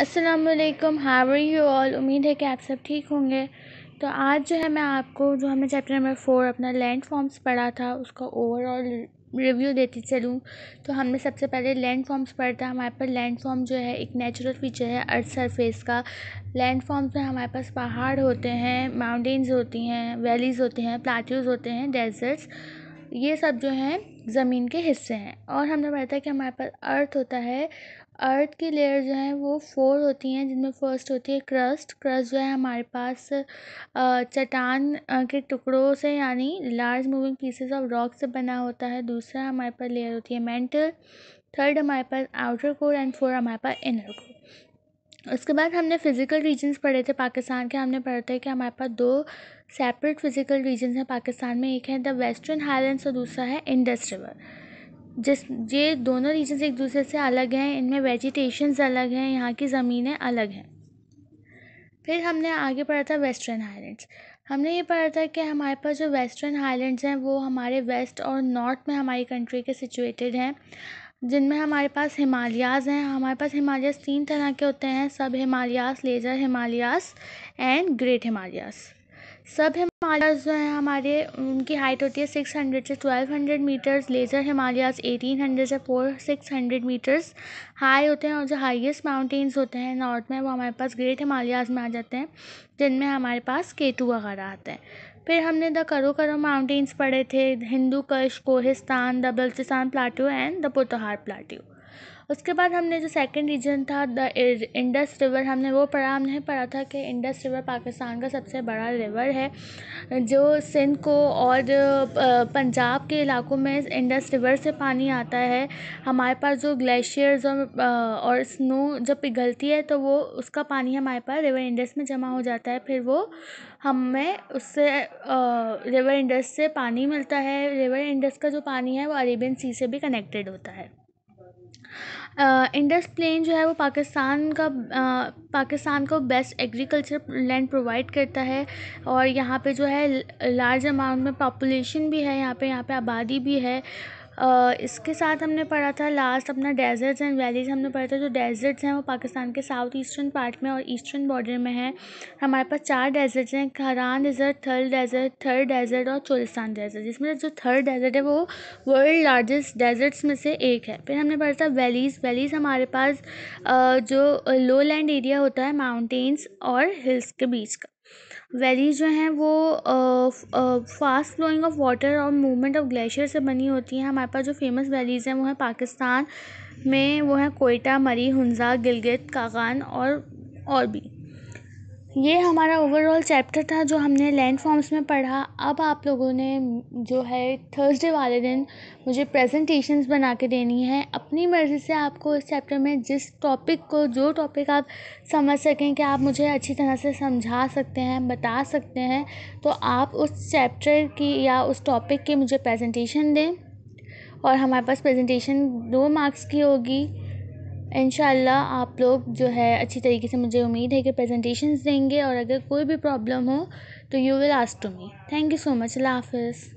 Aslam hour you all उम्मीद है कि आप सब ठीक होंगे तो आज जो है मैं आपको जो हमने चैप्टर नंबर फोर अपना लैंड फॉर्म्स पढ़ा था उसका ओवरऑल रिव्यू देती चलूँ तो हमने सबसे पहले लैंड फॉर्म्स पढ़ा था हमारे पास लैंड फॉर्म जो है एक नेचुरल फीचर है अर्थ सरफेस का लैंड फॉर्म्स में हमारे पास पहाड़ होते हैं माउंटेन्स होती हैं वैलीज़ होते हैं प्लाट्यूज़ होते हैं डेजर्ट्स ये सब जो हैं ज़मीन के हिस्से हैं और हमने पढ़ा था कि हमारे पास अर्थ होता है अर्थ की लेयर जो हैं वो फोर होती हैं जिनमें फर्स्ट होती है क्रस्ट क्रस्ट जो है हमारे पास चट्टान के टुकड़ों से यानी large moving pieces of rock से बना होता है दूसरा हमारे पास लेयर होती है मेंटल थर्ड हमारे पास आउटर कोर एंड फोर हमारे पास इनर कोर उसके बाद हमने फ़िज़िकल रीजन्स पढ़े थे पाकिस्तान के हमने पढ़े थे कि हमारे पास दो सेपरेट फ़िज़िकल रीजन्स हैं पाकिस्तान में एक है द वेस्टर्न हाईलैंड्स और दूसरा है इंडस रिवर जिस ये दोनों रीजन्स एक दूसरे से अलग हैं इनमें वेजिटेशन अलग हैं यहाँ की ज़मीनें अलग हैं फिर हमने आगे पढ़ा था वेस्टर्न हाईलैंड्स हमने ये पढ़ा था कि हमारे पास जो वेस्टर्न हाईलैंड्स हैं वो हमारे वेस्ट और नॉर्थ में हमारी कंट्री के सिचुएटेड हैं जिनमें हमारे पास हिमालयाज़ हैं हमारे पास हिमालयाज़ तीन तरह के होते हैं sub Himalayas lesser Himalayas and great Himalayas sub Himalayas जो हैं हमारे उनकी हाइट होती है सिक्स हंड्रेड से twelve hundred metres lesser Himalayas eighteen hundred से four six hundred metres high होते हैं और जो हाईएस्ट माउंटेन्स होते हैं नॉर्थ में वो हमारे पास ग्रेट हिमालयाज़ में आ जाते हैं जिनमें हमारे पास केटू वगैरह आते हैं फिर हमने द करो करो माउंटेन्स पढ़े थे Hindu Kush Kohistan the Balochistan plateau and the Potohar plateau उसके बाद हमने जो सेकंड रीजन था द इंडस रिवर हमने वो पढ़ा हमने पढ़ा था कि इंडस रिवर पाकिस्तान का सबसे बड़ा रिवर है जो सिंध को और पंजाब के इलाकों में इंडस रिवर से पानी आता है हमारे पास जो ग्लेशियर्स और स्नो जब पिघलती है तो वो उसका पानी हमारे पास रिवर इंडस में जमा हो जाता है फिर वो हमें उससे रिवर इंडस से पानी मिलता है रिवर इंडस का जो पानी है वो अरेबियन सी से भी कनेक्टेड होता है इंडस प्लेन जो है वो पाकिस्तान का पाकिस्तान को बेस्ट एग्रीकल्चर लैंड प्रोवाइड करता है और यहाँ पे जो है लार्ज अमाउंट में पॉपुलेशन भी है यहाँ पे यहाँ पे आबादी भी है इसके साथ हमने पढ़ा था लास्ट अपना डेज़र्ट्स एंड वैलीज़ हमने पढ़ा था जो डेज़र्ट्स हैं वो पाकिस्तान के साउथ ईस्टर्न पार्ट में और ईस्टर्न बॉर्डर में हैं हमारे पास चार डेज़र्ट्स हैं Kharan desert third desert third desert और चोलिस्तान डेज़र्ट जिसमें जो थर्ड डेज़र्ट है वो वर्ल्ड लार्जेस्ट डेज़र्ट्स में से एक है फिर हमने पढ़ा था वैलीज़ वैलीज़ हमारे पास जो लो लैंड एरिया होता है माउंटेन्स और हिल्स के बीच का वैली जो हैं वो फ़ास्ट फ्लोइंग ऑफ़ वाटर और मूवमेंट ऑफ़ ग्लेशियर से बनी होती हैं हमारे पास जो फ़ेमस वैलीज़ हैं वो हैं पाकिस्तान में वो हैं कोयटा मरी हंजा गिलगित कागान और और भी ये हमारा ओवरऑल चैप्टर था जो हमने लैंड फॉर्म्स में पढ़ा अब आप लोगों ने जो है थर्सडे वाले दिन मुझे प्रेजेंटेशंस बना के देनी है अपनी मर्ज़ी से आपको इस चैप्टर में जिस टॉपिक को जो टॉपिक आप समझ सकें कि आप मुझे अच्छी तरह से समझा सकते हैं बता सकते हैं तो आप उस चैप्टर की या उस टॉपिक की मुझे प्रेजेंटेशन दें और हमारे पास प्रेजेंटेशन दो मार्क्स की होगी इन आप लोग जो है अच्छी तरीके से मुझे उम्मीद है कि प्रेजेंटेशंस देंगे और अगर कोई भी प्रॉब्लम हो तो you will ask to me thank you so much अल्लाह हाफ़िज़